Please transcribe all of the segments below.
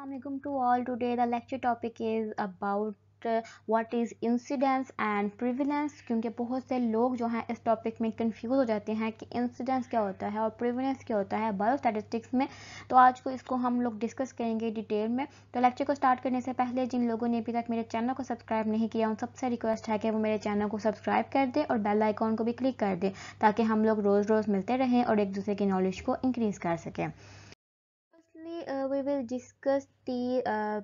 Assalamualaikum to all. Today the lecture topic is about what is incidence and prevalence क्योंकि बहुत से लोग जो हैं इस टॉपिक में कन्फ्यूज हो जाते हैं कि इंसिडेंस क्या होता है और प्रिविलेंस क्या होता है स्टैटिस्टिक्स में तो आज को इसको हम लोग डिस्कस करेंगे डिटेल में तो लेक्चर को स्टार्ट करने से पहले जिन लोगों ने अभी तक मेरे चैनल को सब्सक्राइब नहीं किया उन सबसे रिक्वेस्ट है कि वो मेरे चैनल को सब्सक्राइब कर दें और बेल आइकॉन को भी क्लिक कर दें ताकि हम लोग रोज़ रोज़ मिलते रहें और एक दूसरे की नॉलेज को इंक्रीज़ कर सकें we will discuss the uh,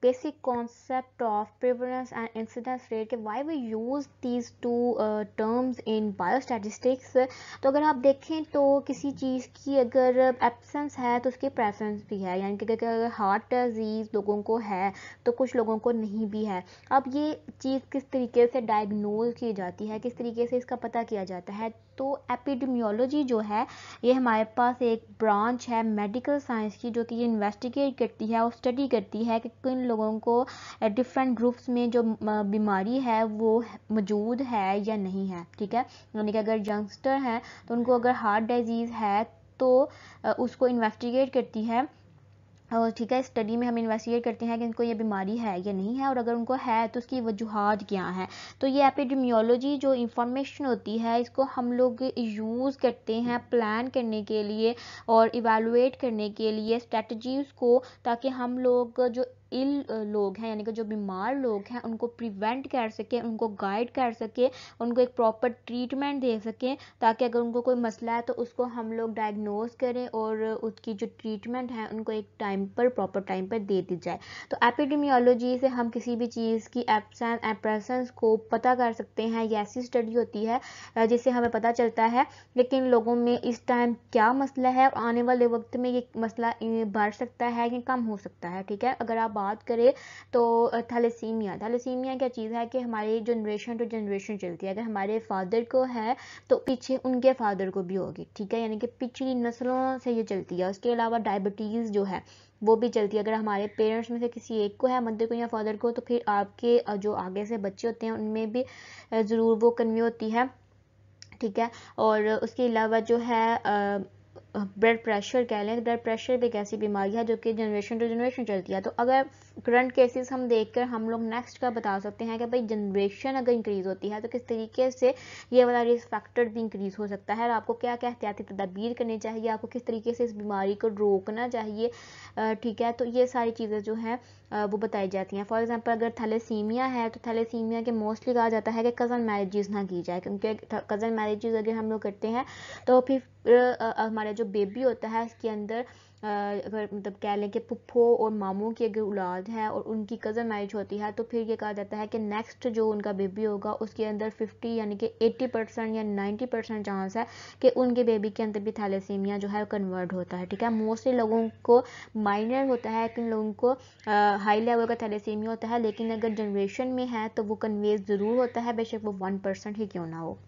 basic concept of prevalence and incidence rate के why we use these two uh, terms in biostatistics तो अगर आप देखें तो किसी चीज़ की अगर एबसेंस है तो उसकी प्रेफरेंस भी है यानी कि अगर हार्ट डिजीज लोगों को है तो कुछ लोगों को नहीं भी है अब ये चीज़ किस तरीके से डायग्नोज की जाती है किस तरीके से इसका पता किया जाता है तो एपिडमियोलॉजी जो है ये हमारे पास एक ब्रांच है मेडिकल साइंस की जो कि ये इन्वेस्टिगेट करती है और स्टडी करती है कि किन लोगों को डिफरेंट ग्रुप्स में जो बीमारी है वो मौजूद है या नहीं है ठीक है यानी कि अगर यंगस्टर हैं तो उनको अगर हार्ट डिजीज़ है तो उसको इन्वेस्टिगेट करती है और ठीक है स्टडी में हम इन्वेस्टिगेट करते हैं कि इनको ये बीमारी है या नहीं है और अगर उनको है तो उसकी वजूहत क्या है तो ये एपिडमियोलॉजी जो इंफॉर्मेशन होती है इसको हम लोग यूज़ करते हैं प्लान करने के लिए और इवेलुएट करने के लिए स्ट्रेटजीज़ को ताकि हम लोग जो इल लोग हैं यानी कि जो बीमार लोग हैं उनको प्रिवेंट कर सकें उनको गाइड कर सकें उनको एक प्रॉपर ट्रीटमेंट दे सकें ताकि अगर उनको कोई मसला है तो उसको हम लोग डायग्नोज करें और उसकी जो ट्रीटमेंट है उनको एक टाइम पर प्रॉपर टाइम पर दे दी जाए तो एपिडेमियोलॉजी से हम किसी भी चीज़ की एबसेंस को पता कर सकते हैं ये ऐसी स्टडी होती है जिससे हमें पता चलता है लेकिन लोगों में इस टाइम क्या मसला है और आने वाले वक्त में ये मसला बढ़ सकता है या कम हो सकता है ठीक है अगर आप बात करें तो थैलेसीमिया थैलेसीमिया क्या चीज़ है कि हमारी जनरेशन टू जनरेशन चलती है अगर हमारे फादर को है तो पीछे उनके फादर को भी होगी ठीक है यानी कि पिछली नस्लों से ये चलती है उसके अलावा डायबिटीज़ जो है वो भी चलती है अगर हमारे पेरेंट्स में से किसी एक को है मदर को या फादर को तो फिर आपके जो आगे से बच्चे होते हैं उनमें भी ज़रूर वो कन्वे होती है ठीक है और उसके अलावा जो है आ, ब्लड प्रेशर कह लें ब्लड प्रेशर भी एक ऐसी बीमारी है जो कि जनरेशन टू जनरेशन चलती है तो अगर करंट केसेस हम देखकर हम लोग नेक्स्ट का बता सकते हैं कि भाई जनरेशन अगर इंक्रीज होती है तो किस तरीके से ये वाला रिस्क फैक्टर भी इंक्रीज हो सकता है और आपको क्या क्या एहतियाती तदाबीर करनी चाहिए आपको किस तरीके से इस बीमारी को रोकना चाहिए ठीक है तो ये सारी चीज़ें जो हैं वो बताई जाती हैं फॉर एग्जाम्पल अगर थैलेसीमिया है तो थैलेसीमिया के मोस्टली कहा जाता है कि कज़न मैरिजेस ना की जाए क्योंकि कज़न मैरिजेस अगर हम लोग करते हैं तो फिर हमारा जो बेबी होता है इसके अंदर अगर मतलब कह लें कि पुप्पो और मामों की अगर औलाद है और उनकी कज़न मैरिज होती है तो फिर ये कहा जाता है कि नेक्स्ट जो उनका बेबी होगा उसके अंदर फिफ्टी यानी कि एट्टी परसेंट या नाइन्टी परसेंट चांस है कि उनके बेबी के अंदर भी थैलेसीमिया जो है कन्वर्ट होता है ठीक है मोस्टली लोगों को माइनर होता है किन लोगों को हाई लेवल का थैलेसीमिया होता है लेकिन अगर जनरेशन में है तो वो कन्वेज ज़रूर होता है बेशक वो वन परसेंट ही क्यों ना हो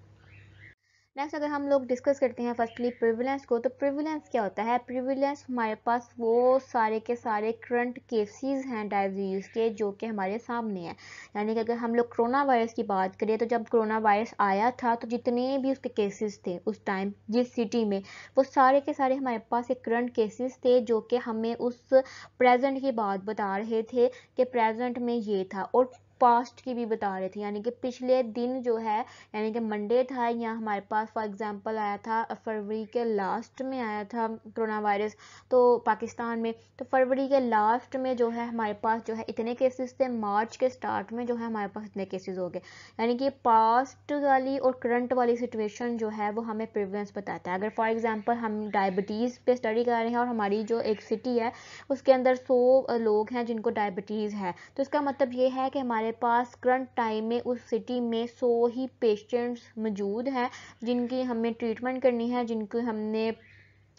नेक्स्ट अगर हम लोग डिस्कस करते हैं फर्स्टली प्रिविलेंस को तो प्रिविलेंस क्या होता है प्रिविलेंस हमारे पास वो सारे के सारे करंट केसेस हैं डायबिटीज के जो कि हमारे सामने हैं यानी कि अगर हम लोग कोरोना वायरस की बात करें तो जब कोरोना वायरस आया था तो जितने भी उसके केसेस थे उस टाइम जिस सिटी में वो सारे के सारे हमारे पास एक करंट केसेस थे जो कि हमें उस प्रेजेंट की बात बता रहे थे कि प्रेजेंट में ये था और पास्ट की भी बता रहे थे यानी कि पिछले दिन जो है यानी कि मंडे था या हमारे पास फॉर एग्जांपल आया था फरवरी के लास्ट में आया था कोरोना वायरस तो पाकिस्तान में तो फरवरी के लास्ट में जो है हमारे पास जो है इतने केसेस थे मार्च के स्टार्ट में जो है हमारे पास इतने केसेस हो गए यानी कि पास्ट वाली और करंट वाली सिचुएशन जो है वो हमें प्रिवेंस बताता है अगर फॉर एग्ज़ाम्पल हम डायबिटीज़ पे स्टडी कर रहे हैं और हमारी जो एक सिटी है उसके अंदर सौ लोग हैं जिनको डायबिटीज़ है तो इसका मतलब ये है कि हमारे हमारे पास करंट टाइम में उस सिटी में सौ ही पेशेंट्स मौजूद हैं जिनकी हमें ट्रीटमेंट करनी है जिनको हमने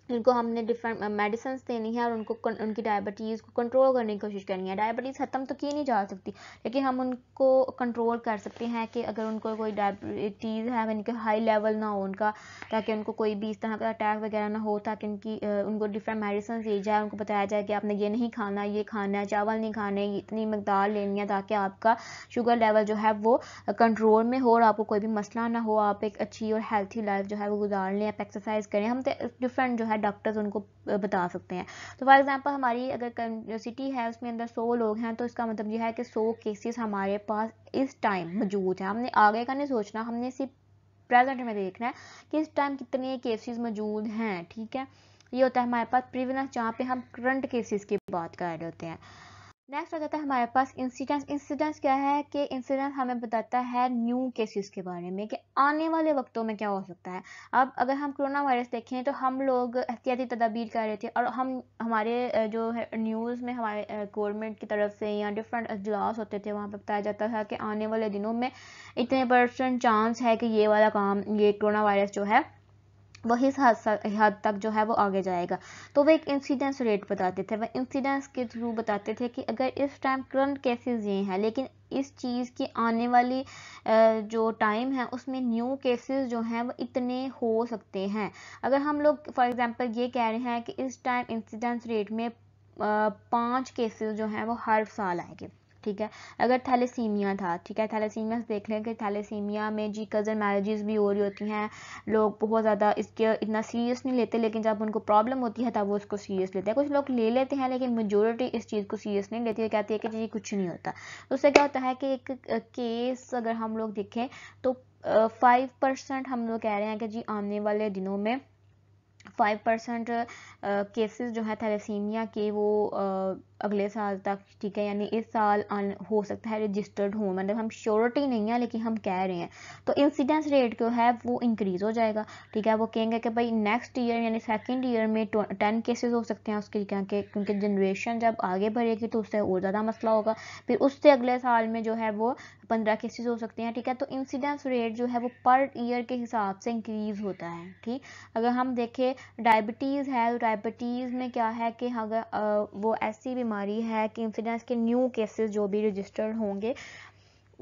उनको हमने डिफरेंट मेडिसिन uh, देनी है और उनको उनकी डायबिटीज़ को कंट्रोल करने की कोशिश करनी है डायबिटीज़ ख़त्म तो की नहीं जा सकती लेकिन हम उनको कंट्रोल कर सकते हैं कि अगर उनको कोई डायबिटीज़ है इनके हाई लेवल ना हो उनका ताकि उनको कोई भी इस तरह का अटैक वगैरह ना हो ताकि उनकी uh, उनको डिफरेंट मेडिसिन दी जाए उनको बताया जाए कि आपने ये नहीं खाना ये खाना है चावल नहीं खाने इतनी मकदार लेनी है ताकि आपका शुगर लेवल जो है वो कंट्रोल uh, में हो और आपको कोई भी मसला ना हो आप एक अच्छी और हेल्थी लाइफ जो है वो गुजार लें आप एक्सरसाइज करें हम डिफरेंट तो जो है है डॉक्टर्स उनको बता सकते हैं तो फॉर एग्जांपल हमारी अगर सिटी है उसमें अंदर सौ लोग हैं तो इसका मतलब यह है कि सौ केसेस हमारे पास इस टाइम मौजूद है हमने आगे का नहीं सोचना हमने सिर्फ प्रेजेंट में देखना है कि इस टाइम कितने केसेज मौजूद हैं ठीक है ये होता है हमारे पास प्रीवियस जहाँ पे हम करंट केसेस की बात कर रहे होते हैं नेक्स्ट आ जाता है हमारे पास इंसिडेंस इंसिडेंस क्या है कि इंसिडेंस हमें बताता है न्यू केसेस के बारे में कि आने वाले वक्तों में क्या हो सकता है अब अगर हम कोरोना वायरस देखें तो हम लोग एहतियाती तदाबीर कर रहे थे और हम हमारे जो है न्यूज़ में हमारे गवर्नमेंट की तरफ से या डिफरेंट अजलास होते थे वहाँ पर बताया जाता था कि आने वाले दिनों में इतने परसेंट चांस है कि ये वाला काम ये कोरोना वायरस जो है वही इस हद तक हद तक जो है वो आगे जाएगा तो वो एक इंसिडेंस रेट बताते थे वह इंसिडेंस के थ्रू बताते थे कि अगर इस टाइम करंट केसेस ये हैं लेकिन इस चीज़ की आने वाली जो टाइम है उसमें न्यू केसेस जो हैं वो इतने हो सकते हैं अगर हम लोग फॉर एग्जांपल ये कह रहे हैं कि इस टाइम इंसिडेंस रेट में पाँच केसेस जो हैं वो हर साल आएंगे ठीक है अगर थैलेसीमिया था ठीक है थैलेसीमिया से देख लें कि थैलेसीमिया में जी कज़न मैरिजेज भी हो रही होती हैं लोग बहुत ज़्यादा इसके इतना सीरियस नहीं लेते लेकिन जब उनको प्रॉब्लम होती है तब वो इसको सीरियस लेते हैं कुछ लोग ले लेते हैं लेकिन मेजोरिटी इस चीज़ को सीरियस नहीं लेती है कहती है कि जी कुछ नहीं होता तो उससे क्या होता है कि एक केस अगर हम लोग देखें तो फाइव परसेंट हम लोग कह रहे हैं कि जी आने वाले दिनों में फाइव परसेंट केसेस जो है थैलेसीमिया के वो uh, अगले साल तक ठीक है यानी इस साल हो सकता है रजिस्टर्ड हो मतलब हम श्योरिटी नहीं है लेकिन हम कह रहे हैं तो इंसिडेंस रेट जो है वो इंक्रीज़ हो जाएगा ठीक है वो कहेंगे कि भाई नेक्स्ट ईयर यानी सेकंड ईयर में टेन केसेस हो सकते हैं उसके क्या क्योंकि जनरेशन जब आगे बढ़ेगी तो उससे और ज़्यादा मसला होगा फिर उससे अगले साल में जो है वो पंद्रह केसेस हो सकते हैं ठीक है तो इंसिडेंस रेट जो है वो पर ईयर के हिसाब से इंक्रीज़ होता है ठीक अगर हम देखें डायबिटीज़ है तो डायबिटीज़ में क्या है कि अगर वो ऐसी बीमारी है कि इंसिडेंस के न्यू केसेस जो भी रजिस्टर्ड होंगे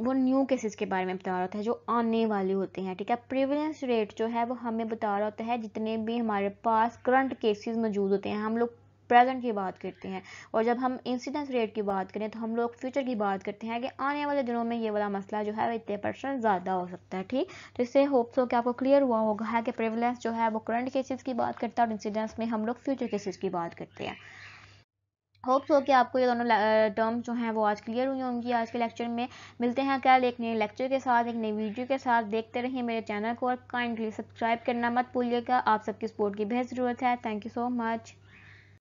वो न्यू केसेस के बारे में बता रहा होता है जो आने वाले होते हैं ठीक है प्रिवेलेंस रेट जो है वो हमें बता रहा होता है जितने भी हमारे पास करंट केसेस मौजूद होते हैं हम लोग प्रेजेंट की बात करते हैं और जब हम इंसिडेंस रेट की बात करें तो हम लोग फ्यूचर की बात करते हैं कि आने वाले दिनों में ये वाला मसला जो है वो इतने परसेंट ज़्यादा हो सकता है ठीक तो इससे होप्स हो कि आपको क्लियर हुआ होगा है कि प्रेवलेंस जो है वो करंट केसेज की बात करता है और इंसिडेंस में हम लोग फ्यूचर केसेज की बात करते हैं होप्स हो कि आपको ये दोनों टर्म जो हैं वो आज क्लियर हुई होंगी आज के लेक्चर में मिलते हैं कल एक नए लेक्चर के साथ एक नई वीडियो के साथ देखते रहिए मेरे चैनल को और काइंडली सब्सक्राइब करना मत भूलिएगा आप सबकी सपोर्ट की बेहद ज़रूरत है थैंक यू सो मच